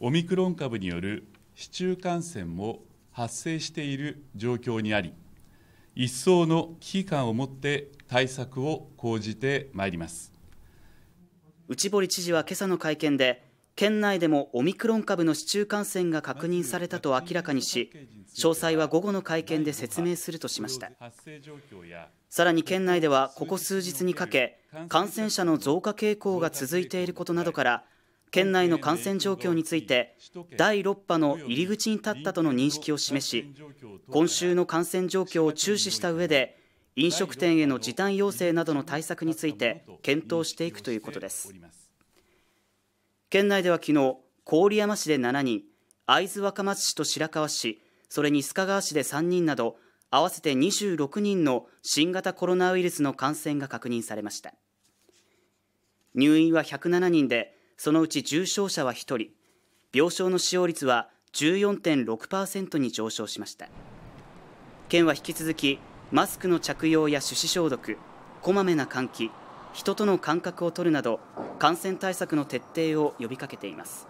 オミクロン株による市中感染も発生している状況にあり、一層の危機感を持って対策を講じてまいります内堀知事は今朝の会見で、県内でもオミクロン株の市中感染が確認されたと明らかにし、詳細は午後の会見で説明するとしました。さらに県内ではここ数日にかけ、感染者の増加傾向が続いていることなどから、県内の感染状況について第6波の入り口に立ったとの認識を示し今週の感染状況を注視した上で飲食店への時短要請などの対策について検討していくということです県内では昨日郡山市で7人会津若松市と白河市それに須賀川市で3人など合わせて26人の新型コロナウイルスの感染が確認されました入院は107人でそのうち重症者は1人、病床の使用率は14.6%に上昇しました。県は引き続き、マスクの着用や手指消毒、こまめな換気、人との間隔を取るなど、感染対策の徹底を呼びかけています。